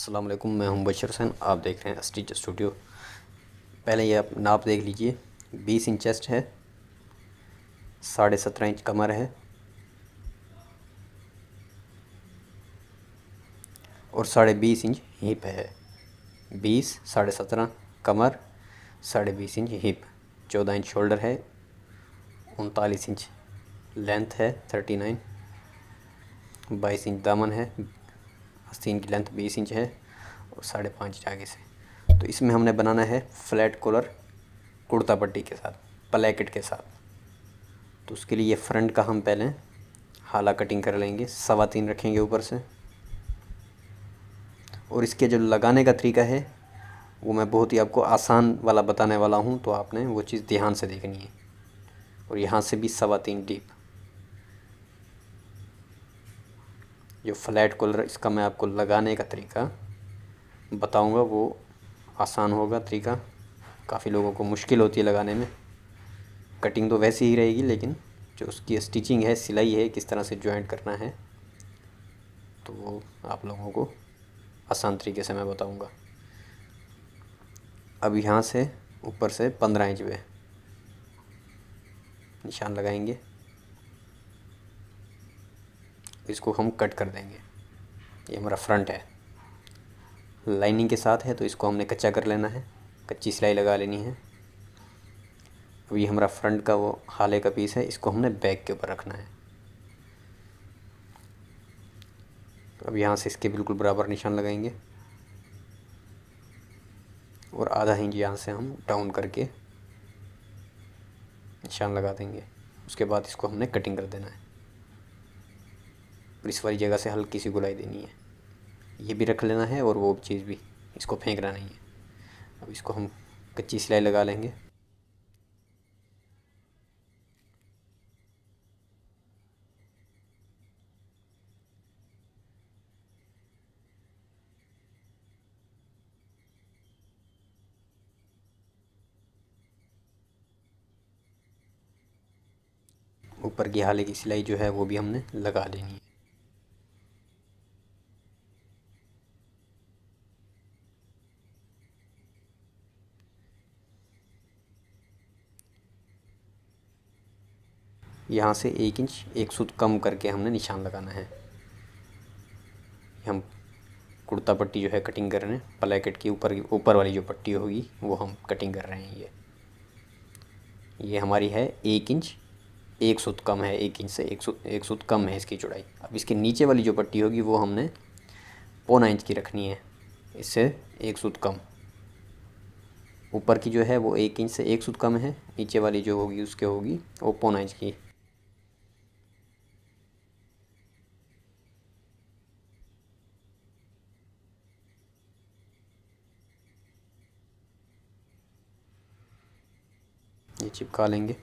अस्सलाम वालेकुम मैं हूं बशर हसैन आप देख रहे हैं स्टिच स्टूडियो पहले ये आप नाप देख लीजिए बीस इंच चेस्ट है साढ़े सत्रह इंच कमर है और साढ़े बीस इंच हिप है बीस साढ़े सत्रह कमर साढ़े बीस इंच हिप चौदह इंच शोल्डर है उनतालीस इंच लेंथ है थर्टी नाइन बाईस इंच दामन है आस्तीन की लेंथ बीस इंच है और साढ़े पाँच इंच आगे से तो इसमें हमने बनाना है फ्लैट कॉलर कुर्ता पट्टी के साथ प्लेकेट के साथ तो उसके लिए फ्रंट का हम पहले हाला कटिंग कर लेंगे सवा तीन रखेंगे ऊपर से और इसके जो लगाने का तरीका है वो मैं बहुत ही आपको आसान वाला बताने वाला हूँ तो आपने वो चीज़ ध्यान से देखनी है और यहाँ से भी सवा तीन डीप जो फ्लैट कॉलर इसका मैं आपको लगाने का तरीका बताऊंगा वो आसान होगा तरीका काफ़ी लोगों को मुश्किल होती है लगाने में कटिंग तो वैसी ही रहेगी लेकिन जो उसकी स्टिचिंग है सिलाई है किस तरह से ज्वाइंट करना है तो वो आप लोगों को आसान तरीके से मैं बताऊंगा अब यहाँ से ऊपर से पंद्रह इंच पे निशान लगाएंगे इसको हम कट कर देंगे ये हमारा फ्रंट है लाइनिंग के साथ है तो इसको हमने कच्चा कर लेना है कच्ची सिलाई लगा लेनी है अब ये हमारा फ्रंट का वो हाले का पीस है इसको हमने बैक के ऊपर रखना है अब यहाँ से इसके बिल्कुल बराबर निशान लगाएंगे और आधा इंच यहाँ से हम डाउन करके निशान लगा देंगे उसके बाद इसको हमने कटिंग कर देना है इस वाली जगह से हल्की सी गुलाई देनी है ये भी रख लेना है और वो चीज़ भी इसको फेंकना नहीं है अब इसको हम कच्ची सिलाई लगा लेंगे ऊपर की हाले की सिलाई जो है वो भी हमने लगा देनी है यहाँ से एक इंच एक सूत कम करके हमने निशान लगाना है हम कुर्ता पट्टी जो है कटिंग कर रहे हैं प्लेकेट की ऊपर ऊपर वाली जो पट्टी होगी वो हम कटिंग कर रहे हैं ये ये हमारी है एक इंच एक सूत कम है एक इंच से एक सूत एक सूत कम है इसकी चौड़ाई अब इसके नीचे वाली जो पट्टी होगी वो हमने पौना इंच की रखनी है इससे एक सूत कम ऊपर की जो है वो एक इंच से एक सूत कम है नीचे वाली जो होगी उसके होगी वो पौना इंच की चिपका लेंगे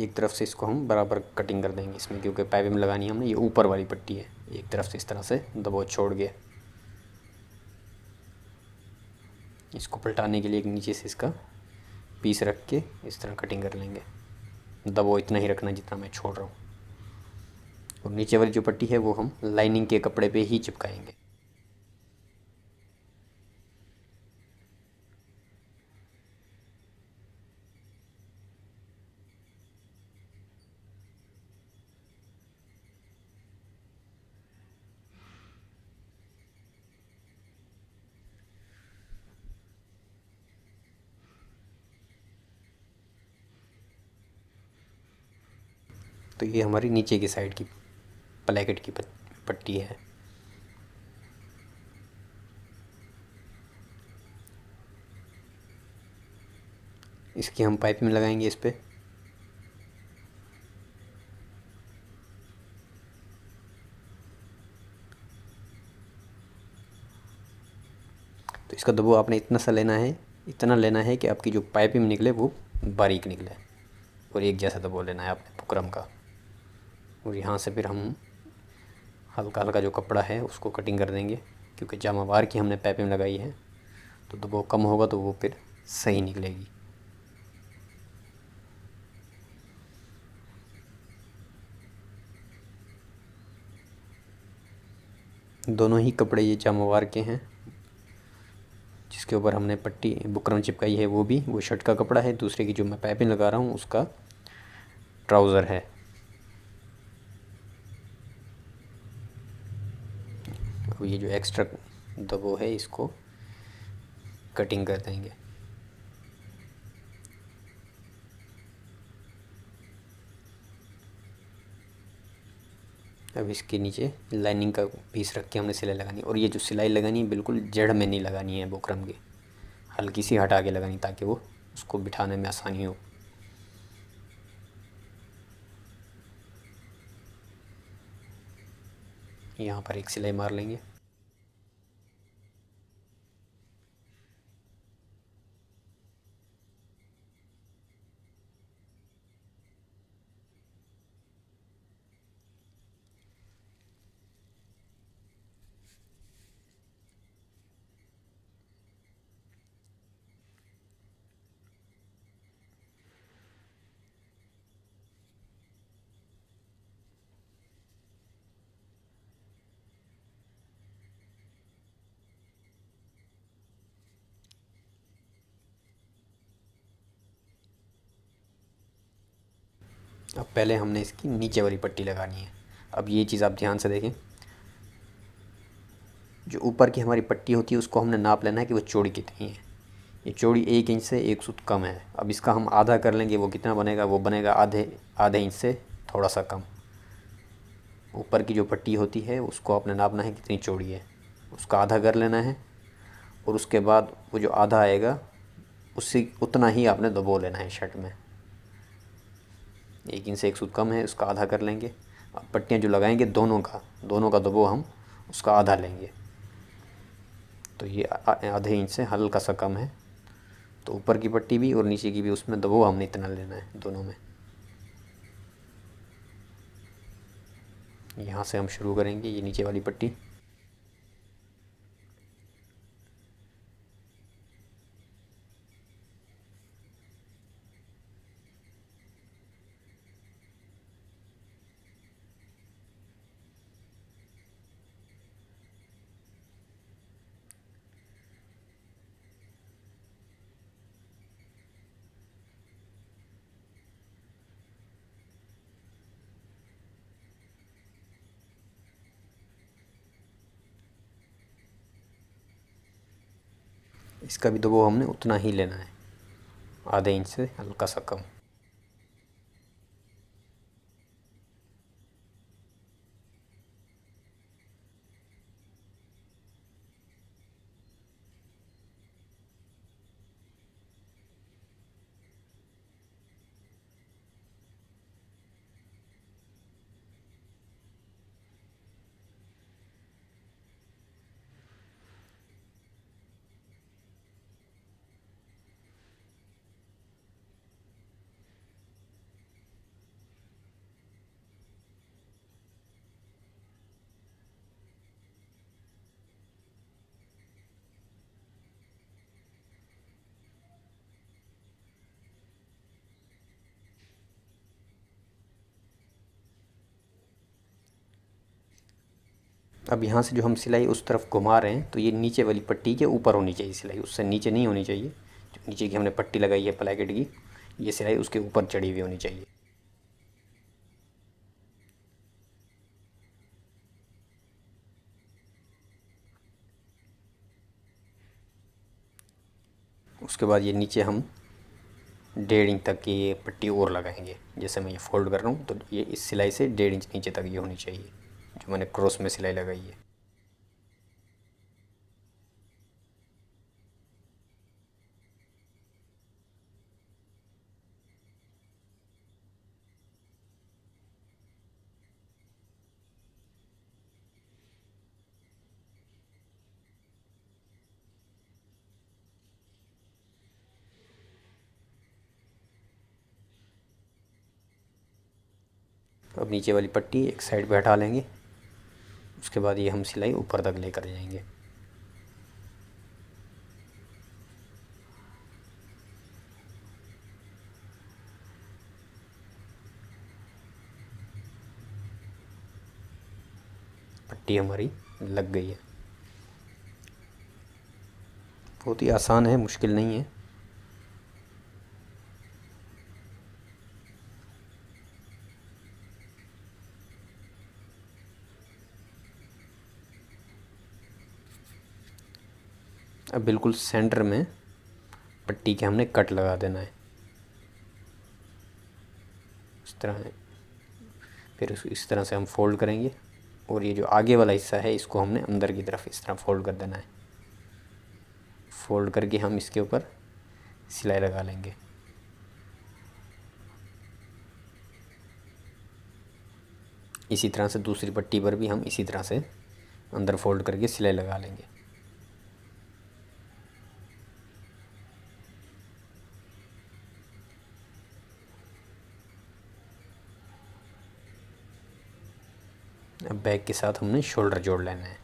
एक तरफ से इसको हम बराबर कटिंग कर देंगे इसमें क्योंकि पाइपिंग लगानी है हमने ये ऊपर वाली पट्टी है एक तरफ से इस तरह से दबाव छोड़ गए इसको पलटाने के लिए एक नीचे से इसका पीस रख के इस तरह कटिंग कर लेंगे दबाव इतना ही रखना जितना मैं छोड़ रहा हूँ और नीचे वाली जो पट्टी है वो हम लाइनिंग के कपड़े पे ही चिपकाएंगे तो ये हमारी नीचे की साइड की प्लेकेट की पट्टी है इसकी हम पाइप में लगाएंगे इस पर तो इसका दबो आपने इतना सा लेना है इतना लेना है कि आपकी जो पाइपिंग निकले वो बारीक निकले और एक जैसा दबो लेना है आपने पुक्रम का और यहाँ से फिर हम हल्का हल्का जो कपड़ा है उसको कटिंग कर देंगे क्योंकि जामावार की हमने पैपिंग लगाई है तो दबाव कम होगा तो वो फिर सही निकलेगी दोनों ही कपड़े ये जामावार के हैं जिसके ऊपर हमने पट्टी बुकरम चिपकाई है वो भी वो शर्ट का कपड़ा है दूसरे की जो मैं पैपिंग लगा रहा हूँ उसका ट्राउज़र है अब ये जो एक्स्ट्रा दबो है इसको कटिंग कर देंगे अब इसके नीचे लाइनिंग का पीस रख के हमने सिलाई लगानी और ये जो सिलाई लगानी है बिल्कुल जड़ में नहीं लगानी है बुकरम के हल्की सी हटा के लगानी ताकि वो उसको बिठाने में आसानी हो यहाँ पर एक सिलाई मार लेंगे अब पहले हमने इसकी नीचे वाली पट्टी लगानी है अब ये चीज़ आप ध्यान से देखें जो ऊपर की हमारी पट्टी होती है उसको हमने नाप लेना है कि वो चौड़ी कितनी है ये चौड़ी एक इंच से एक सूत कम है अब इसका हम आधा कर लेंगे वो कितना बनेगा वो बनेगा आधे आधे इंच से थोड़ा सा कम ऊपर की जो पट्टी होती है उसको आपने नापना है कितनी चौड़ी है उसका आधा कर लेना है और उसके बाद वो जो आधा आएगा उससे उतना ही आपने दबो लेना है शर्ट में एक से एक सूत कम है उसका आधा कर लेंगे अब पट्टियाँ जो लगाएंगे दोनों का दोनों का दबो हम उसका आधा लेंगे तो ये आधे इंच से हल्का सा कम है तो ऊपर की पट्टी भी और नीचे की भी उसमें दबो हमने इतना लेना है दोनों में यहाँ से हम शुरू करेंगे ये नीचे वाली पट्टी इसका भी दबाव तो हमने उतना ही लेना है आधे इंच से हल्का सा कम अब यहाँ से जो हम सिलाई उस तरफ घुमा रहे हैं तो ये नीचे वाली पट्टी के ऊपर होनी चाहिए सिलाई उससे नीचे नहीं होनी चाहिए जो नीचे की हमने पट्टी लगाई है प्लाकेट की ये सिलाई उसके ऊपर चढ़ी हुई होनी चाहिए उसके बाद ये नीचे हम डेढ़ इंच तक की ये पट्टी और लगाएंगे जैसे मैं ये फोल्ड कर रहा हूँ तो ये इस सिलाई से डेढ़ इंच नीचे तक ये होनी चाहिए जो मैंने क्रॉस में सिलाई लगाई है अब नीचे वाली पट्टी एक साइड पर हटा लेंगे उसके बाद ये हम सिलाई ऊपर तक लेकर जाएंगे पट्टी हमारी लग गई है बहुत ही आसान है मुश्किल नहीं है अब बिल्कुल सेंटर में पट्टी के हमने कट लगा देना है इस तरह फिर उसको इस तरह से हम फोल्ड करेंगे और ये जो आगे वाला हिस्सा है इसको हमने अंदर की तरफ इस तरह फोल्ड कर देना है फोल्ड करके हम इसके ऊपर सिलाई लगा लेंगे इसी तरह से दूसरी पट्टी पर भी हम इसी तरह से अंदर फोल्ड करके सिलाई लगा लेंगे अब बैक के साथ हमने शोल्डर जोड़ लेना है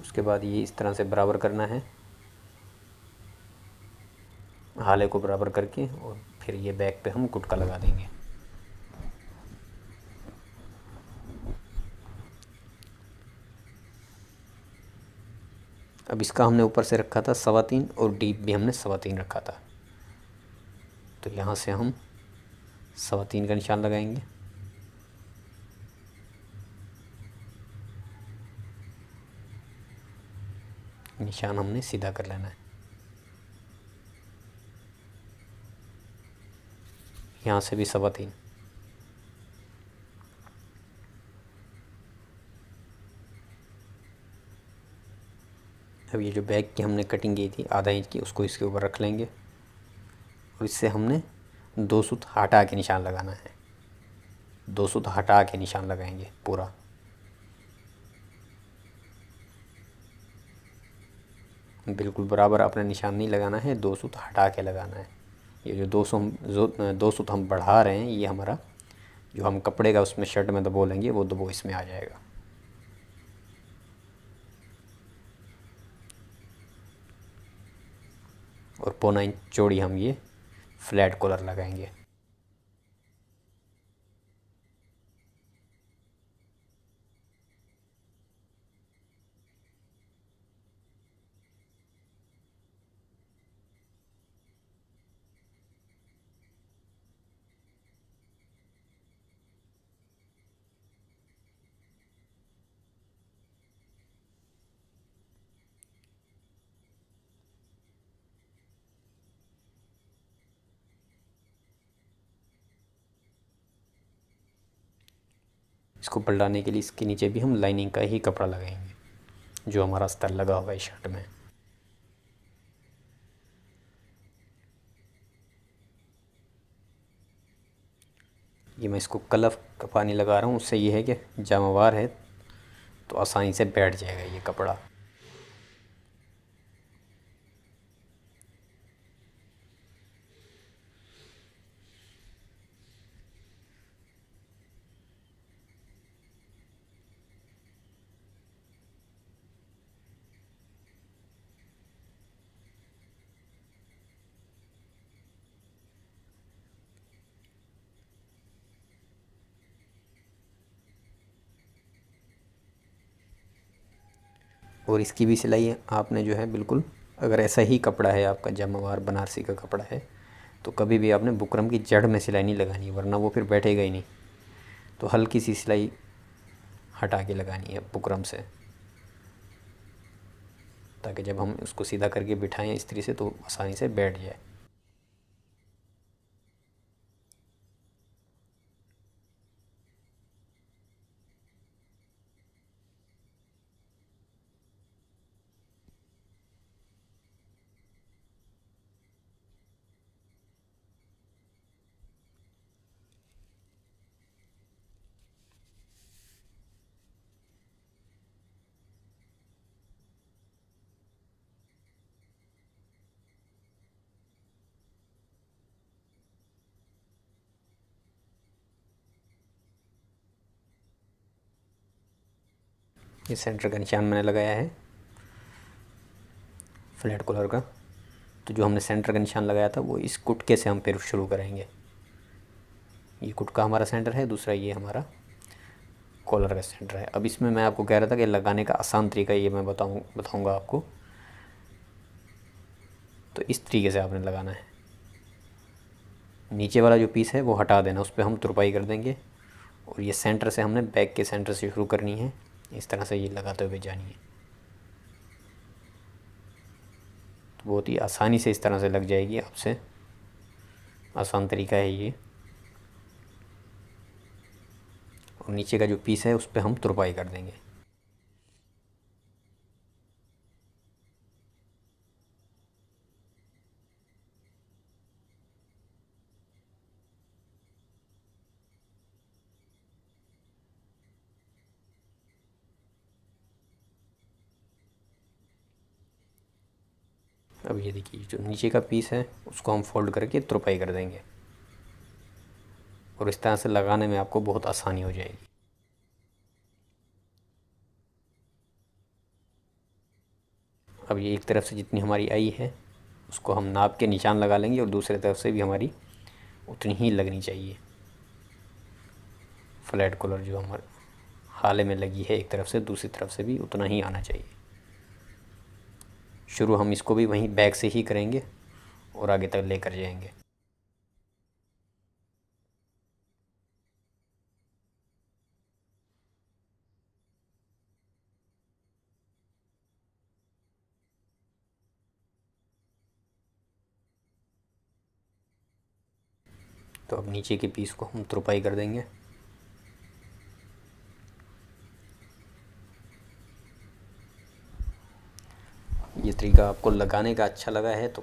उसके बाद ये इस तरह से बराबर करना है हाले को बराबर करके और फिर ये बैक पे हम कुटका लगा देंगे अब इसका हमने ऊपर से रखा था सवा तीन और डीप भी हमने सवा तीन रखा था तो यहाँ से हम सवा तीन का निशान लगाएंगे निशान हमने सीधा कर लेना है यहाँ से भी सवा तीन अब ये जो बैग की हमने कटिंग की थी आधा इंच की उसको इसके ऊपर रख लेंगे और तो इससे हमने दो सूत हटा के निशान लगाना है दो सूत हटा के निशान लगाएंगे पूरा बिल्कुल बराबर आपने निशान नहीं लगाना है दो सूत हटा के लगाना है ये जो दो सौ दो सूत हम बढ़ा रहे हैं ये हमारा जो हम कपड़े का उसमें शर्ट में दबो लेंगे वो दबो इसमें आ जाएगा और पौना इंच चौड़ी हम ये फ्लैट कॉलर लगाएंगे इसको पलटाने के लिए इसके नीचे भी हम लाइनिंग का ही कपड़ा लगाएंगे जो हमारा स्तर लगा हुआ है शर्ट में ये मैं इसको कलफ का पानी लगा रहा हूँ उससे ये है कि जामवार है तो आसानी से बैठ जाएगा ये कपड़ा और इसकी भी सिलाई आपने जो है बिल्कुल अगर ऐसा ही कपड़ा है आपका जमावार बनारसी का कपड़ा है तो कभी भी आपने बुकरम की जड़ में सिलाई नहीं लगानी वरना वो फिर बैठेगा ही नहीं तो हल्की सी सिलाई हटा के लगानी है बुकरम से ताकि जब हम उसको सीधा करके बिठाएं इस्त्री से तो आसानी से बैठ जाए ये सेंटर का निशान मैंने लगाया है फ्लैट कॉलर का तो जो हमने सेंटर का निशान लगाया था वो इस कुटके से हम फिर शुरू करेंगे ये कुटका हमारा सेंटर है दूसरा ये हमारा कॉलर का सेंटर है अब इसमें मैं आपको कह रहा था कि लगाने का आसान तरीका ये मैं बताऊँ बताऊँगा आपको तो इस तरीके से आपने लगाना है नीचे वाला जो पीस है वो हटा देना उस पर हम तुरपाई कर देंगे और ये सेंटर से हमने बैक के सेंटर से शुरू करनी है इस तरह से ये लगाते हुए जानिए तो बहुत ही आसानी से इस तरह से लग जाएगी आपसे आसान तरीका है ये और नीचे का जो पीस है उस पर हम तुरपाई कर देंगे अब ये देखिए जो नीचे का पीस है उसको हम फोल्ड करके तुरपाई कर देंगे और इस तरह से लगाने में आपको बहुत आसानी हो जाएगी अब ये एक तरफ से जितनी हमारी आई है उसको हम नाप के निशान लगा लेंगे और दूसरे तरफ से भी हमारी उतनी ही लगनी चाहिए फ्लैट कलर जो हमारे हाले में लगी है एक तरफ से दूसरी तरफ से भी उतना ही आना चाहिए शुरू हम इसको भी वहीं बैक से ही करेंगे और आगे तक लेकर जाएंगे तो अब नीचे के पीस को हम त्रुपाई कर देंगे तरीका आपको लगाने का अच्छा लगा है तो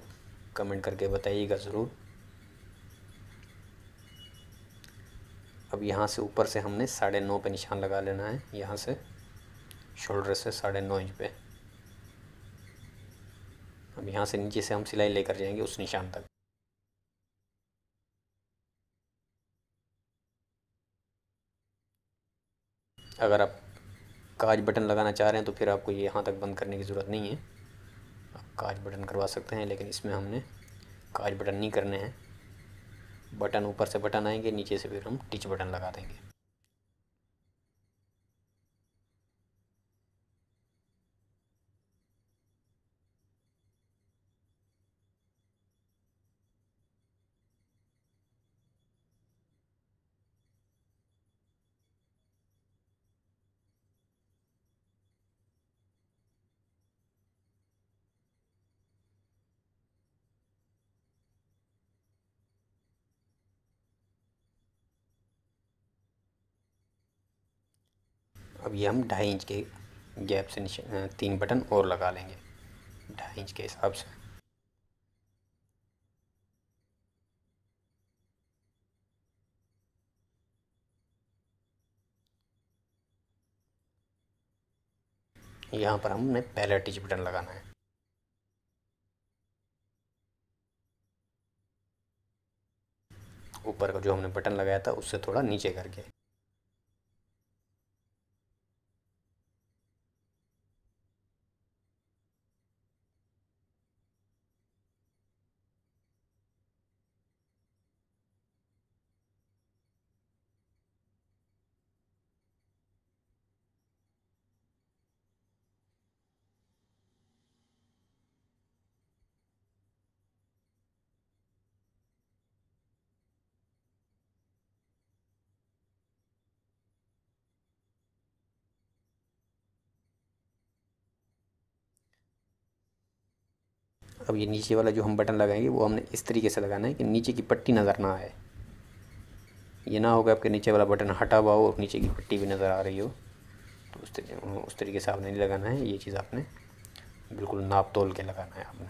कमेंट करके बताइएगा ज़रूर अब यहाँ से ऊपर से हमने साढ़े नौ पर निशान लगा लेना है यहाँ से शोल्डर से साढ़े नौ इंच पे अब यहाँ से नीचे से हम सिलाई लेकर जाएंगे उस निशान तक अगर आप काज बटन लगाना चाह रहे हैं तो फिर आपको ये यहाँ तक बंद करने की ज़रूरत नहीं है काज बटन करवा सकते हैं लेकिन इसमें हमने काज बटन नहीं करने हैं बटन ऊपर से बटन आएंगे नीचे से फिर हम टिच बटन लगा देंगे अब ये हम ढाई इंच के गैप से तीन बटन और लगा लेंगे ढाई इंच के हिसाब से यहाँ पर हमने पहला टिच बटन लगाना है ऊपर का जो हमने बटन लगाया था उससे थोड़ा नीचे करके अब ये नीचे वाला जो हम बटन लगाएंगे वो हमने इस तरीके से लगाना है कि नीचे की पट्टी नज़र ना आए ये ना होगा आपके नीचे वाला बटन हटा हुआ हो और नीचे की पट्टी भी नज़र आ रही हो तो उस तरीके से आपने नहीं लगाना है ये चीज़ आपने बिल्कुल नाप तोल के लगाना है आपने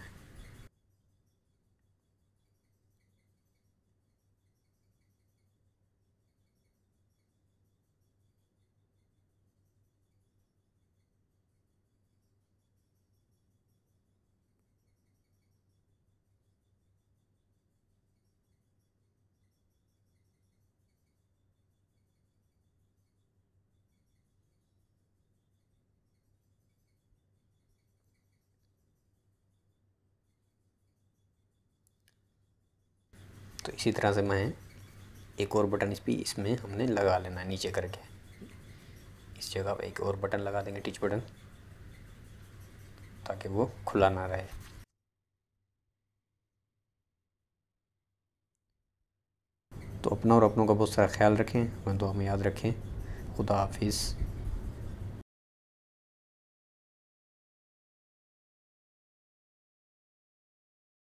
तो इसी तरह से मैं एक और बटन इस भी इसमें हमने लगा लेना है नीचे करके इस जगह पर एक और बटन लगा देंगे टिच बटन ताकि वो खुला ना रहे तो अपना और अपनों का बहुत सारा ख्याल रखें तो हमें याद रखें खुदा हाफिज़